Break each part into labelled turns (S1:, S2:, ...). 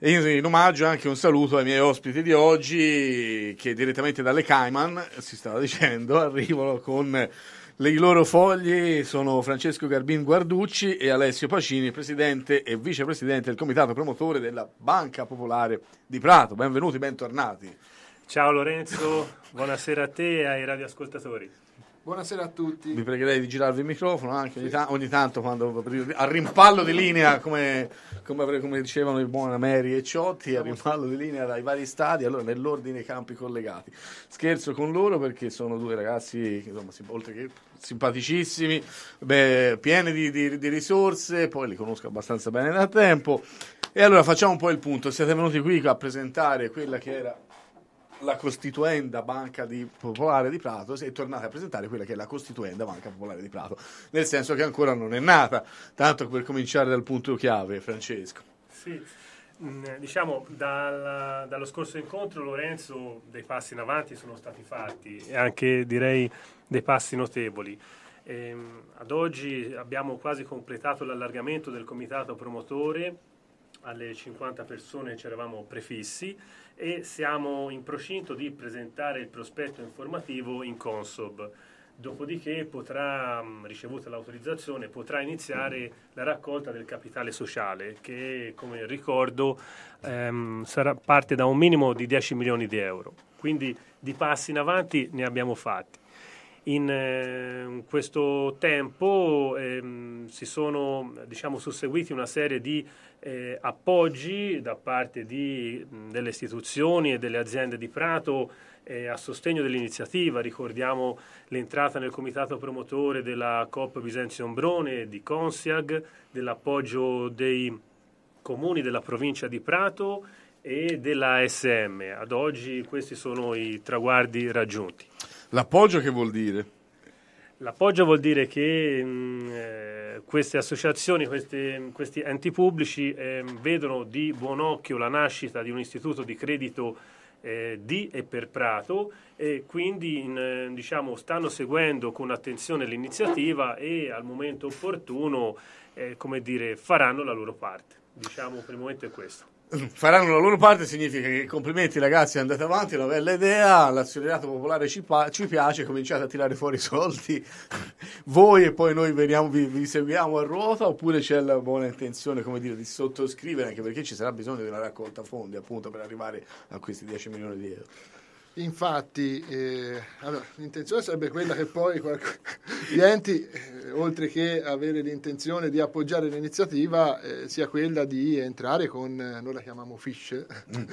S1: E In omaggio anche un saluto ai miei ospiti di oggi che direttamente dalle Cayman, si stava dicendo, arrivano con i loro fogli sono Francesco Garbin Guarducci e Alessio Pacini, presidente e vicepresidente del comitato promotore della Banca Popolare di Prato. Benvenuti, bentornati. Ciao Lorenzo,
S2: buonasera a te e ai radioascoltatori.
S1: Buonasera a tutti. Vi pregherei di girarvi il microfono anche ogni, ta- ogni tanto quando, a rimpallo di linea, come, come, come dicevano i buoni Meri e Ciotti, a rimpallo di linea dai vari stadi, allora nell'ordine i campi collegati. Scherzo con loro perché sono due ragazzi, insomma, sim- oltre che simpaticissimi, beh, pieni di, di, di risorse, poi li conosco abbastanza bene da tempo. E allora facciamo un po' il punto, siete venuti qui a presentare quella che era la costituenda banca di popolare di Prato è tornata a presentare quella che è la costituenda banca popolare di Prato, nel senso che ancora non è nata, tanto per cominciare dal punto chiave, Francesco.
S2: Sì, mm, diciamo dal, dallo scorso incontro Lorenzo dei passi in avanti sono stati fatti e anche direi dei passi notevoli. Ehm, ad oggi abbiamo quasi completato l'allargamento del comitato promotore alle 50 persone ci eravamo prefissi e siamo in procinto di presentare il prospetto informativo in Consob. Dopodiché potrà, mm, ricevuta l'autorizzazione, potrà iniziare la raccolta del capitale sociale che, come ricordo, ehm, sarà, parte da un minimo di 10 milioni di euro. Quindi di passi in avanti ne abbiamo fatti. Eh, in questo tempo ehm, si sono diciamo, susseguiti una serie di eh, appoggi da parte di, delle istituzioni e delle aziende di Prato eh, a sostegno dell'iniziativa. Ricordiamo l'entrata nel comitato promotore della COP Bisenzio Ombrone, di Consiag, dell'appoggio dei comuni della provincia di Prato e della SM. Ad oggi questi sono i traguardi raggiunti.
S1: L'appoggio che vuol dire?
S2: L'appoggio vuol dire che mh, mm, eh, queste associazioni, queste, questi enti pubblici eh, vedono di buon occhio la nascita di un istituto di credito eh, di e per Prato e quindi in, eh, diciamo, stanno seguendo con attenzione l'iniziativa e al momento opportuno eh, dire, faranno la loro parte. Diciamo per il momento è questo
S1: faranno la loro parte significa che complimenti ragazzi andate avanti una bella idea l'azionariato popolare ci, pa- ci, piace cominciate a tirare fuori i soldi voi e poi noi veniamo, vi, vi, seguiamo a ruota oppure c'è la buona intenzione come dire di sottoscrivere anche perché ci sarà bisogno di una raccolta fondi appunto per arrivare a questi 10 milioni di euro Infatti,
S3: eh, allora, l'intenzione sarebbe quella che poi qualc-
S1: gli enti, eh, oltre
S3: che avere l'intenzione di appoggiare l'iniziativa, eh, sia quella di entrare con, eh, noi la chiamiamo fish, mm.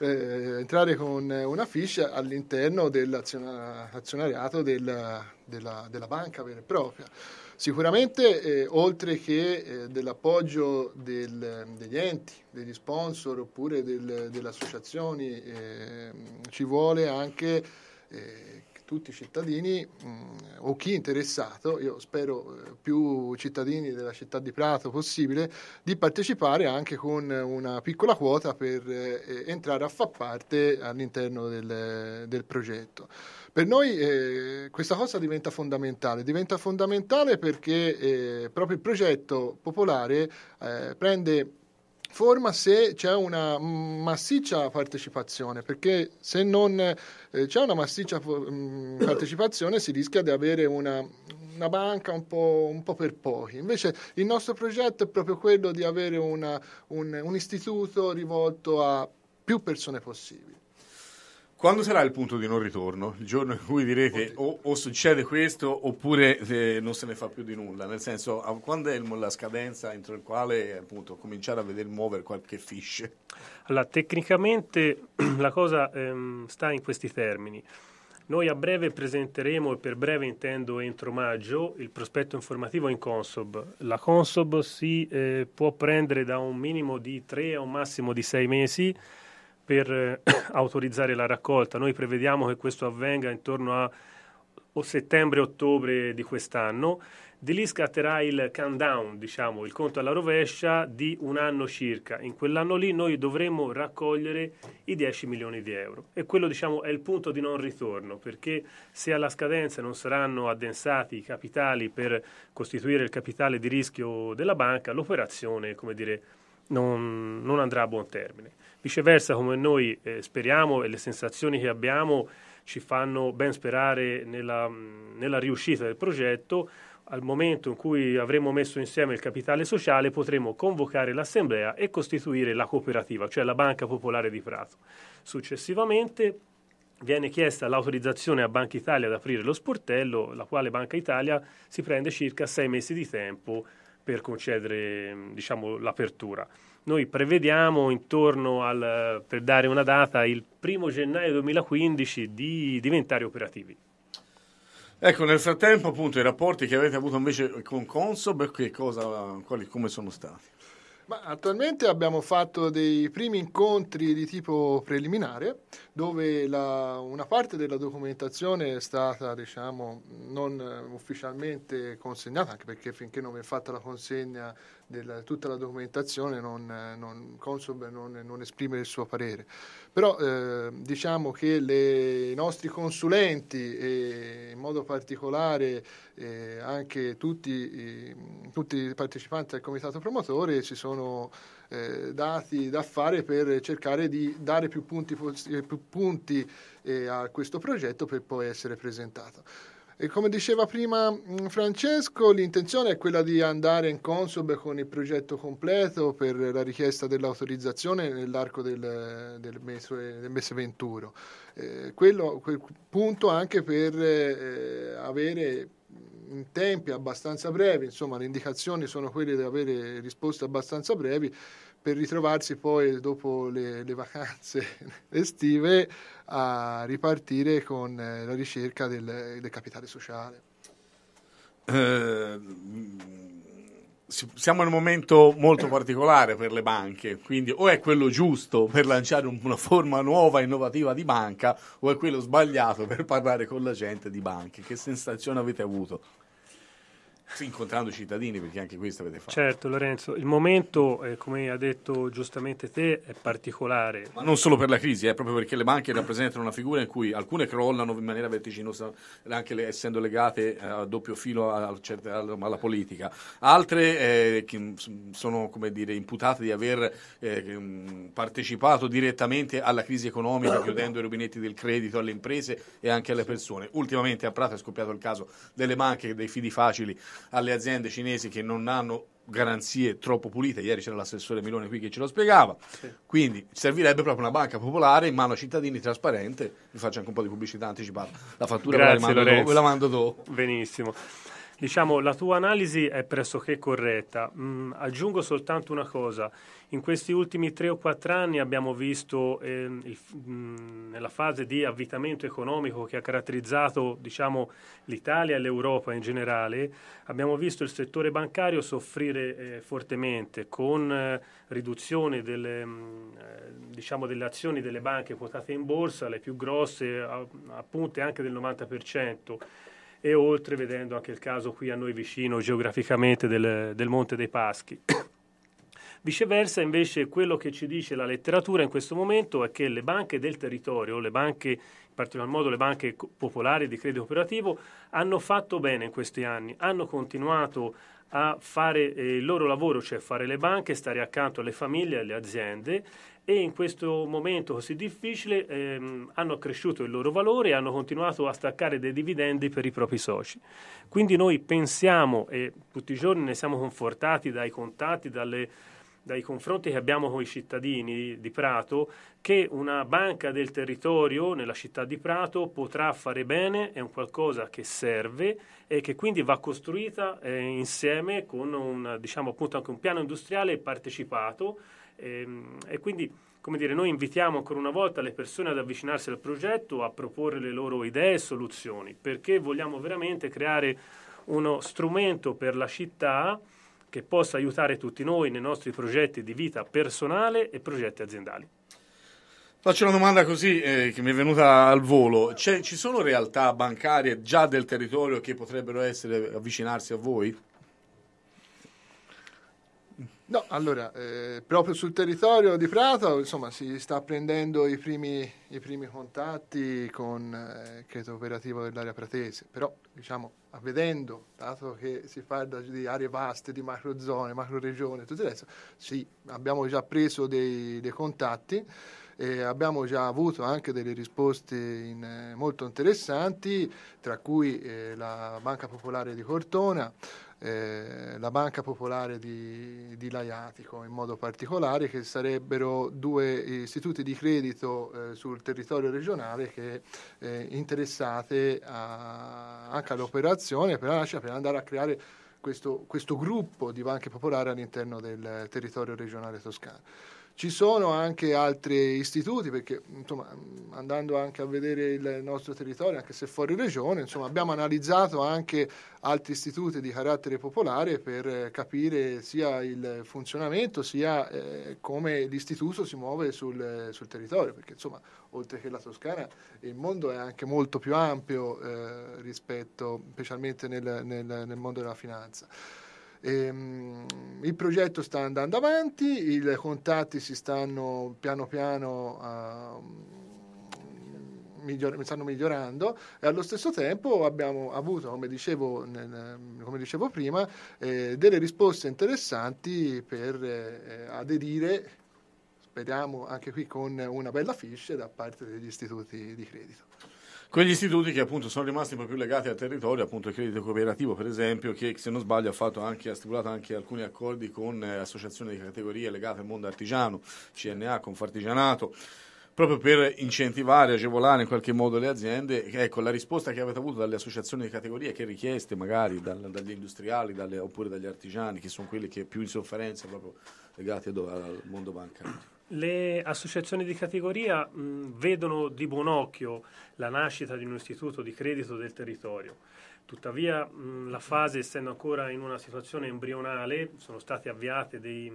S3: eh, entrare con una fish all'interno dell'azionariato della, della, della banca vera e propria. Sicuramente, eh, oltre che eh, dell'appoggio del, degli enti, degli sponsor oppure del, delle associazioni, eh, ci vuole anche eh, tutti i cittadini mh, mm, o chi è interessato, io spero eh, più cittadini della città di Prato possibile, di partecipare anche con una piccola quota per eh, entrare a far parte all'interno del, del progetto. Per noi eh, questa cosa diventa fondamentale, diventa fondamentale perché eh, proprio il progetto popolare eh, prende forma se c'è una massiccia partecipazione, perché se non eh, c'è una massiccia mm, partecipazione si rischia di avere una, una banca un po', un po', per pochi. Invece il nostro progetto è proprio quello di avere una, un, un istituto rivolto a più persone possibili.
S1: Quando sarà il punto di non ritorno? Il giorno in cui direte o, o succede questo oppure eh, non se ne fa più di nulla?
S2: Nel senso, quando è la scadenza entro il quale appunto cominciare a vedere muovere qualche fish? Allora, tecnicamente la cosa ehm, sta in questi termini. Noi a breve presenteremo, e per breve intendo entro maggio, il prospetto informativo in Consob. La Consob si eh, può prendere da un minimo di tre a un massimo di sei mesi per eh, autorizzare la raccolta. Noi prevediamo che questo avvenga intorno a settembre-ottobre di quest'anno. Di lì scatterà il countdown, diciamo, il conto alla rovescia di un anno circa. In quell'anno lì noi dovremo raccogliere i 10 milioni di euro. E quello, diciamo, è il punto di non ritorno, perché se alla scadenza non saranno addensati i capitali per costituire il capitale di rischio della banca, l'operazione, come dire, non, non andrà a buon termine. Viceversa, come noi eh, speriamo e le sensazioni che abbiamo ci fanno ben sperare nella, mm, nella riuscita del progetto, al momento in cui avremo messo insieme il capitale sociale potremo convocare l'assemblea e costituire la cooperativa, cioè la Banca Popolare di Prato. Successivamente viene chiesta l'autorizzazione a Banca Italia ad aprire lo sportello, la quale Banca Italia si prende circa sei mesi di tempo per concedere mm, diciamo, l'apertura. Noi prevediamo intorno al, per dare una data, il primo gennaio 2015 di diventare operativi. Ecco, nel frattempo appunto i rapporti che avete avuto invece
S1: con Consob, che cosa, quali, come sono stati?
S3: Ma attualmente abbiamo fatto dei primi incontri di tipo preliminare dove la, una parte della documentazione è stata diciamo, non ufficialmente consegnata, anche perché finché non viene fatta la consegna della, tutta la documentazione non, non, Consob non, non esprime il suo parere. Però eh, diciamo che le, i nostri consulenti e in modo particolare eh, anche tutti, eh, tutti, i partecipanti al comitato promotore si sono eh, dati da fare per cercare di dare più punti, più punti eh, a questo progetto per poi essere presentato. E come diceva prima mm, Francesco, l'intenzione è quella di andare in Consob con il progetto completo per la richiesta dell'autorizzazione nell'arco del, del, mese, del mese, venturo. Eh, quello, quel punto anche per eh, avere in mm, tempi abbastanza brevi, insomma le indicazioni sono quelle di avere risposte abbastanza brevi per ritrovarsi poi dopo le, le vacanze estive a ripartire con eh, la ricerca del, del capitale sociale.
S1: Eh, siamo in un momento molto particolare per le banche, quindi o è quello giusto per lanciare una forma nuova innovativa di banca o è quello sbagliato per parlare con la gente di banche. Che sensazione avete avuto?
S2: incontrando i cittadini, perché anche questo avete fatto. Certo, Lorenzo, il momento, eh, come ha detto giustamente te, è particolare. Ma non
S1: solo per la crisi, è eh, proprio perché le banche rappresentano una figura in cui alcune crollano in maniera vertiginosa, anche le, essendo legate eh, a doppio filo a, a, alla politica, altre eh, mm, sono come dire, imputate di aver eh, mm, partecipato direttamente alla crisi economica, chiudendo i rubinetti del credito alle imprese e anche alle persone. Ultimamente a Prato è scoppiato il caso delle banche, dei fidi facili alle aziende cinesi che non hanno garanzie troppo pulite. Ieri c'era l'assessore Milone qui che ce lo spiegava. Sì. Quindi servirebbe proprio una banca popolare in mano ai cittadini, trasparente. Vi faccio anche un po' di pubblicità
S2: anticipata. La fattura ve, la mando dopo, ve la mando dopo. Benissimo. Diciamo, la tua analisi è pressoché corretta. Mm, aggiungo soltanto una cosa. In questi ultimi tre o quattro anni abbiamo visto eh, il, mh, mm, nella fase di avvitamento economico che ha caratterizzato diciamo, l'Italia e l'Europa in generale, abbiamo visto il settore bancario soffrire eh, fortemente con eh, riduzione delle, mh, mm, eh, diciamo, delle, azioni delle banche quotate in borsa, le più grosse, a, anche del 90% e oltre vedendo anche il caso qui a noi vicino geograficamente del, del Monte dei Paschi. Viceversa, invece, quello che ci dice la letteratura in questo momento è che le banche del territorio, le banche, in particolar modo le banche popolari di credito operativo, hanno fatto bene in questi anni, hanno continuato a fare eh, il loro lavoro, cioè fare le banche, stare accanto alle famiglie, alle aziende e in questo momento così difficile ehm, hanno accresciuto il loro valore e hanno continuato a staccare dei dividendi per i propri soci. Quindi noi pensiamo e tutti i giorni ne siamo confortati dai contatti, dalle, dai confronti che abbiamo con i cittadini di Prato, che una banca del territorio nella città di Prato potrà fare bene, è un qualcosa che serve e che quindi va costruita eh, insieme con un, diciamo, appunto anche un piano industriale partecipato e, ehm, e quindi, come dire, noi invitiamo ancora una volta le persone ad avvicinarsi al progetto, a proporre le loro idee e soluzioni, perché vogliamo veramente creare uno strumento per la città che possa aiutare tutti noi nei nostri progetti di vita personale e progetti aziendali.
S1: Faccio una domanda così eh, che mi è venuta al volo. C'è, ci sono realtà bancarie già del territorio che potrebbero essere, avvicinarsi a voi?
S3: No, allora, eh, proprio sul territorio di Prato, insomma, si sta prendendo i primi, i primi contatti con eh, il credo operativo dell'area pratese, però, diciamo, avvedendo, dato che si parla di aree vaste, di macrozone, macroregione, tutto il resto, sì, abbiamo già preso dei, dei contatti, e abbiamo già avuto anche delle risposte in, eh, molto interessanti, tra cui eh, la Banca Popolare di Cortona, eh, la Banca Popolare di, di, Laiatico in modo particolare, che sarebbero due istituti di credito eh, sul territorio regionale che eh, interessate a, anche all'operazione per, cioè, per andare a creare questo, questo gruppo di banche popolari all'interno del territorio regionale toscano. Ci sono anche altri istituti, perché insomma, andando anche a vedere il nostro territorio, anche se fuori regione, insomma, abbiamo analizzato anche altri istituti di carattere popolare per eh, capire sia il funzionamento sia eh, come l'istituto si muove sul, sul, territorio, perché insomma, oltre che la Toscana, il mondo è anche molto più ampio eh, rispetto, specialmente nel, nel, nel mondo della finanza. Ehm, il progetto sta andando avanti, i contatti si stanno piano piano uh, ehm, miglior- stanno migliorando e allo stesso tempo abbiamo avuto, come dicevo, nel, come dicevo prima, eh, delle risposte interessanti per eh, aderire speriamo anche qui con una bella fiche da parte degli istituti di credito
S1: quegli istituti che appunto sono rimasti un po' più legati al territorio, appunto il credito cooperativo per esempio, che se non sbaglio ha, anche, ha stipulato anche alcuni accordi con eh, associazioni di categorie legate al mondo artigiano, CNA, Confartigianato, proprio per incentivare, agevolare in qualche modo le aziende. Ecco, la risposta che avete avuto dalle associazioni di categorie, che richieste magari dal, dagli industriali dalle, oppure dagli artigiani, che sono quelli che più in sofferenza proprio legati eh, al mondo bancario?
S2: Le associazioni di categoria mh, vedono di buon occhio la nascita di un istituto di credito del territorio. Tuttavia mh, la fase, essendo ancora in una situazione embrionale, sono stati avviati dei,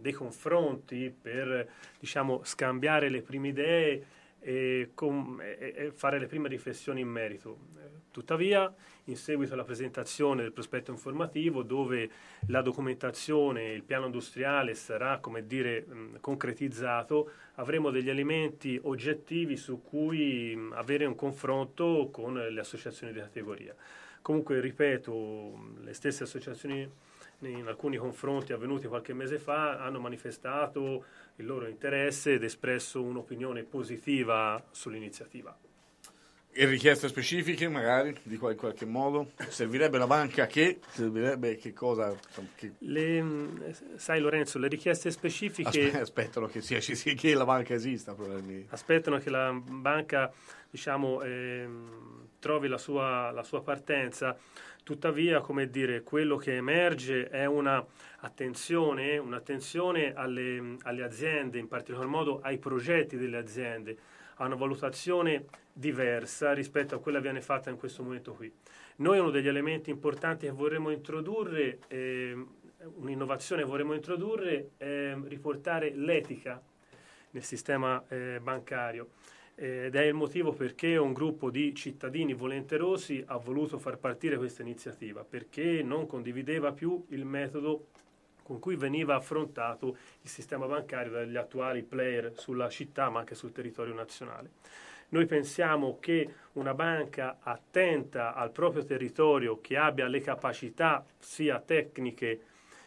S2: dei confronti per diciamo, scambiare le prime idee e, con, e, fare le prime riflessioni in merito. Tuttavia, in seguito alla presentazione del prospetto informativo, dove la documentazione, il piano industriale sarà, come dire, concretizzato, avremo degli elementi oggettivi su cui avere un confronto con le associazioni di categoria. Comunque, ripeto, le stesse associazioni in alcuni confronti avvenuti qualche mese fa hanno manifestato il loro interesse ed espresso un'opinione positiva sull'iniziativa. E richieste
S1: specifiche magari di qual- qualche modo? Servirebbe la banca che? Servirebbe che cosa? Che...
S2: Le, mm, sai Lorenzo, le richieste specifiche... Aspe-
S1: aspettano che, sia, che, la banca esista probabilmente.
S2: Aspettano che la banca diciamo, ehm, trovi la sua, la sua partenza. Tuttavia, come dire, quello che emerge è un'attenzione, un'attenzione alle, alle aziende, in particolar modo ai progetti delle aziende, a una valutazione diversa rispetto a quella che viene fatta in questo momento qui. Noi uno degli elementi importanti che vorremmo introdurre, eh, un'innovazione che vorremmo introdurre, è ehm, riportare l'etica nel sistema eh, bancario. Eh, ed è il motivo perché un gruppo di cittadini volenterosi ha voluto far partire questa iniziativa, perché non condivideva più il metodo con cui veniva affrontato il sistema bancario dagli attuali player sulla città ma anche sul territorio nazionale. Noi pensiamo che una banca attenta al proprio territorio, che abbia le capacità sia tecniche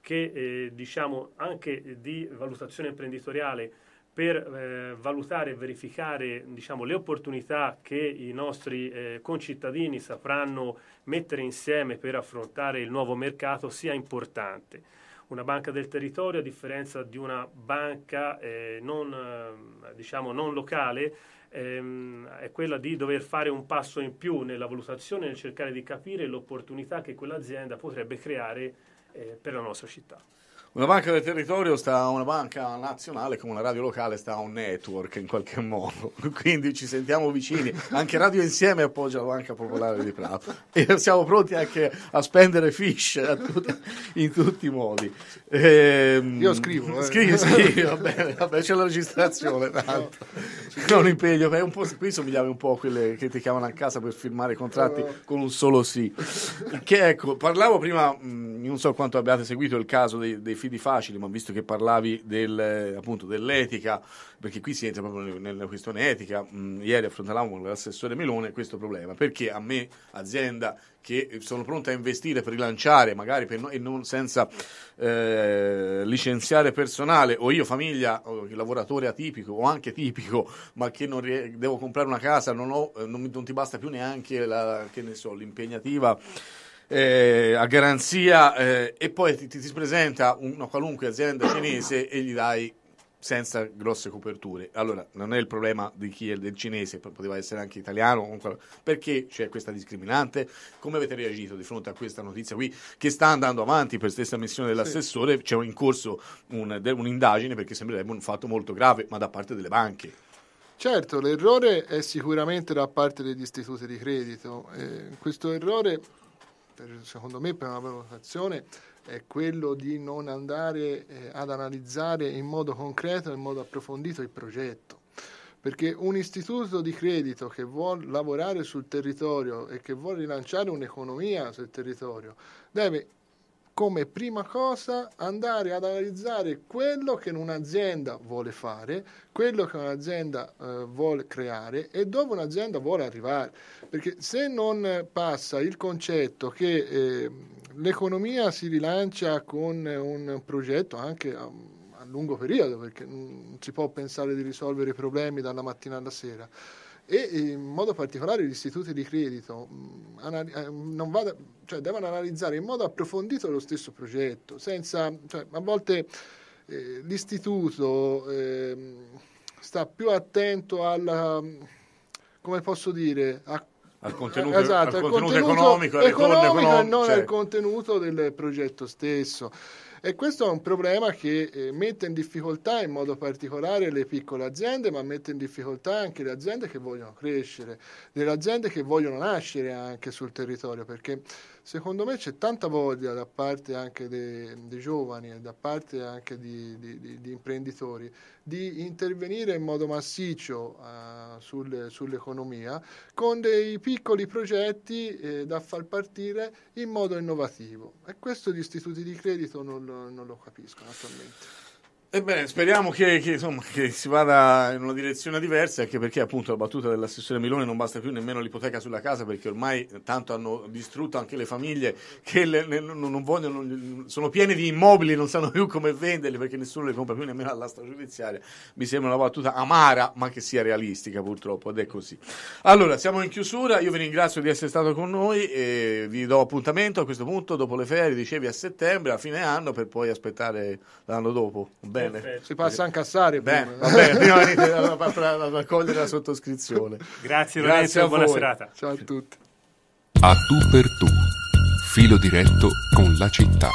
S2: che eh, diciamo anche di valutazione imprenditoriale, per eh, valutare e verificare diciamo, le opportunità che i nostri eh, concittadini sapranno mettere insieme per affrontare il nuovo mercato sia importante. Una banca del territorio, a differenza di una banca eh, non, eh, diciamo, non, locale, ehm, è quella di dover fare un passo in più nella valutazione, nel cercare di capire l'opportunità che quell'azienda potrebbe creare eh, per la nostra città.
S1: Una banca del territorio sta a una banca nazionale come una radio locale sta a un network in qualche modo, quindi ci sentiamo vicini. Anche Radio Insieme appoggia la Banca Popolare di Prato e siamo pronti anche a spendere fish a tut- in tutti i modi. Ehm, Io scrivo. Eh. Scrivi, scrivi, va bene, vabbè, c'è la registrazione tanto. No, non impegno, è un po', qui somigliavi un po' a quelle che ti chiamano a casa per firmare contratti con un solo sì. Che ecco, parlavo prima... Mh, non so quanto abbiate seguito il caso dei, dei fidi facili, ma visto che parlavi del, appunto dell'etica, perché qui si entra proprio nella questione etica, mh, mm, ieri affrontavamo con l'assessore Melone questo problema, perché a me, azienda che sono pronta a investire per rilanciare, magari per no, e non senza eh, licenziare personale, o io famiglia, o lavoratore atipico o anche tipico, ma che non devo comprare una casa, non, ho, eh, non, non ti basta più neanche la, so, l'impegnativa eh, a garanzia eh, e poi ti, ti, ti presenta una qualunque azienda cinese e gli dai senza grosse coperture. Allora, non è il problema di chi è del cinese, poteva essere anche italiano, comunque, perché c'è questa discriminante? Come avete reagito di fronte a questa notizia qui che sta andando avanti per stessa missione dell'assessore? C'è in corso un, un'indagine perché sembrerebbe un fatto molto grave, ma da parte delle banche.
S3: Certo, l'errore è sicuramente da parte degli istituti di credito. Eh, questo errore secondo me per una valutazione è quello di non andare eh, ad analizzare in modo concreto, in modo approfondito il progetto. Perché un istituto di credito che vuole lavorare sul territorio e che vuole rilanciare un'economia sul territorio deve come prima cosa andare ad analizzare quello che un'azienda vuole fare, quello che un'azienda eh, vuole creare e dove un'azienda vuole arrivare. Perché se non passa il concetto che eh, l'economia si rilancia con un progetto anche a, a lungo periodo, perché non mm, si può pensare di risolvere i problemi dalla mattina alla sera, e in modo particolare gli istituti di credito mm, eh, vada, cioè, devono analizzare in modo approfondito lo stesso progetto, senza, cioè, a volte eh, l'istituto eh, sta più attento alla, come posso dire, a al contenuto, eh, esatto, al contenuto, contenuto economico, economico, economico e non cioè. al contenuto del progetto stesso. E questo è un problema che eh, mette in difficoltà in modo particolare le piccole aziende, ma mette in difficoltà anche le aziende che vogliono crescere, le aziende che vogliono nascere anche sul territorio, perché secondo me c'è tanta voglia da parte anche dei, giovani e da parte anche di, di, di, di, imprenditori di intervenire in modo massiccio uh, sul, sull'economia con dei piccoli progetti eh, da far partire in modo innovativo e questo gli istituti di credito non non lo capiscono attualmente.
S1: Ebbene, speriamo che, che, insomma, che, si vada in una direzione diversa, anche perché appunto la battuta dell'assessore Milone non basta più nemmeno l'ipoteca sulla casa, perché ormai tanto hanno distrutto anche le famiglie che le, le, non vogliono, sono piene di immobili, non sanno più come venderli perché nessuno li compra più nemmeno all'asta giudiziaria. Mi sembra una battuta amara, ma che sia realistica purtroppo, ed è così. Allora, siamo in chiusura, io vi ringrazio di essere stato con noi e vi do appuntamento a questo punto dopo le ferie, dicevi a settembre, a fine anno, per poi aspettare l'anno dopo. Bene bene. Si passa anche a Sari. Va bene, prima di raccogliere la sottoscrizione. Grazie Lorenzo, buona serata. Ciao a tutti.
S3: A tu per tu, filo diretto con la città.